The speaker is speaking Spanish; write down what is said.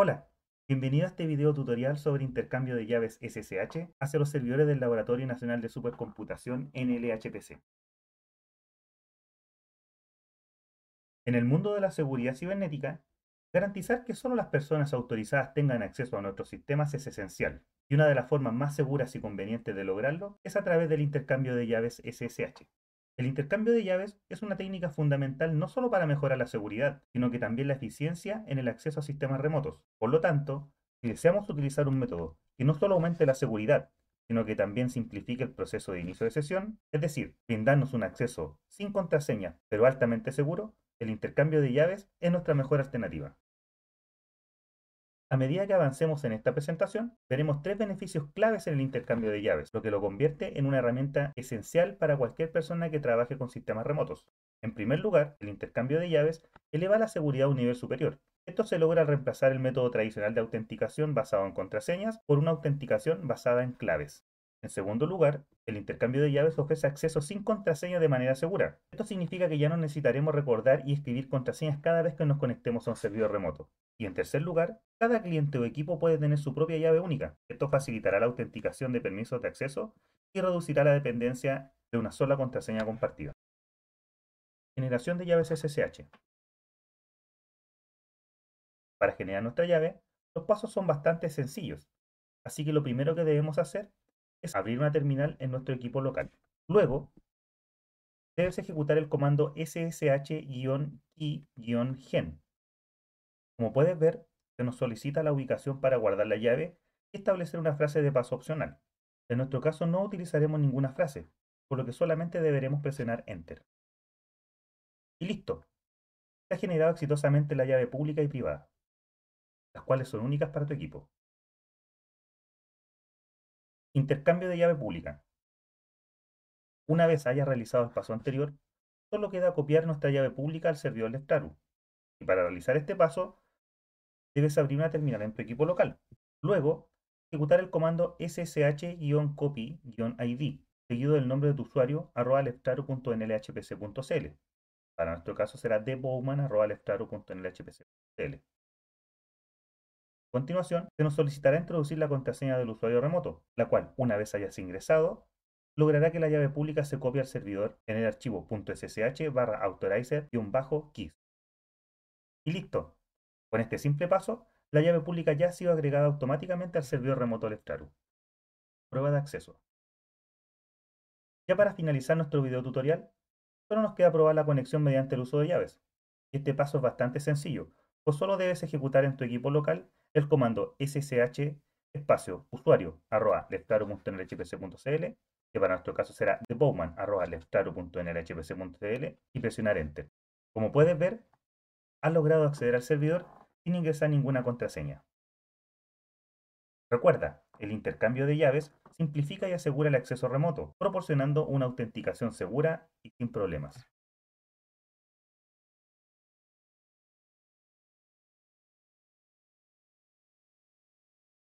Hola, bienvenido a este video tutorial sobre intercambio de llaves SSH hacia los servidores del Laboratorio Nacional de Supercomputación NLHPC. En el mundo de la seguridad cibernética, garantizar que solo las personas autorizadas tengan acceso a nuestros sistemas es esencial, y una de las formas más seguras y convenientes de lograrlo es a través del intercambio de llaves SSH. El intercambio de llaves es una técnica fundamental no solo para mejorar la seguridad, sino que también la eficiencia en el acceso a sistemas remotos. Por lo tanto, si deseamos utilizar un método que no solo aumente la seguridad, sino que también simplifique el proceso de inicio de sesión, es decir, brindarnos un acceso sin contraseña, pero altamente seguro, el intercambio de llaves es nuestra mejor alternativa. A medida que avancemos en esta presentación, veremos tres beneficios claves en el intercambio de llaves, lo que lo convierte en una herramienta esencial para cualquier persona que trabaje con sistemas remotos. En primer lugar, el intercambio de llaves eleva la seguridad a un nivel superior. Esto se logra al reemplazar el método tradicional de autenticación basado en contraseñas por una autenticación basada en claves. En segundo lugar, el intercambio de llaves ofrece acceso sin contraseña de manera segura. Esto significa que ya no necesitaremos recordar y escribir contraseñas cada vez que nos conectemos a un servidor remoto. Y en tercer lugar, cada cliente o equipo puede tener su propia llave única. Esto facilitará la autenticación de permisos de acceso y reducirá la dependencia de una sola contraseña compartida. Generación de llaves SSH. Para generar nuestra llave, los pasos son bastante sencillos, así que lo primero que debemos hacer es abrir una terminal en nuestro equipo local. Luego, debes ejecutar el comando ssh i gen Como puedes ver, se nos solicita la ubicación para guardar la llave y establecer una frase de paso opcional. En nuestro caso no utilizaremos ninguna frase, por lo que solamente deberemos presionar Enter. Y listo. Se ha generado exitosamente la llave pública y privada, las cuales son únicas para tu equipo. Intercambio de llave pública. Una vez hayas realizado el paso anterior, solo queda copiar nuestra llave pública al servidor de Y para realizar este paso, debes abrir una terminal en tu equipo local. Luego, ejecutar el comando ssh-copy-id, seguido del nombre de tu usuario, arroba Para nuestro caso será dbowman.nlhpc.cl. A continuación, se nos solicitará introducir la contraseña del usuario remoto, la cual, una vez hayas ingresado, logrará que la llave pública se copie al servidor en el archivo .ssh barra authorizer y un bajo Y listo. Con este simple paso, la llave pública ya ha sido agregada automáticamente al servidor remoto Electraru. Prueba de acceso. Ya para finalizar nuestro video tutorial, solo nos queda probar la conexión mediante el uso de llaves. Este paso es bastante sencillo, solo debes ejecutar en tu equipo local el comando ssh espacio usuario arroba leftaro.nlhpc.cl que para nuestro caso será thebowman arroba leftaro.nlhpc.cl y presionar enter. Como puedes ver, has logrado acceder al servidor sin ingresar ninguna contraseña. Recuerda, el intercambio de llaves simplifica y asegura el acceso remoto, proporcionando una autenticación segura y sin problemas.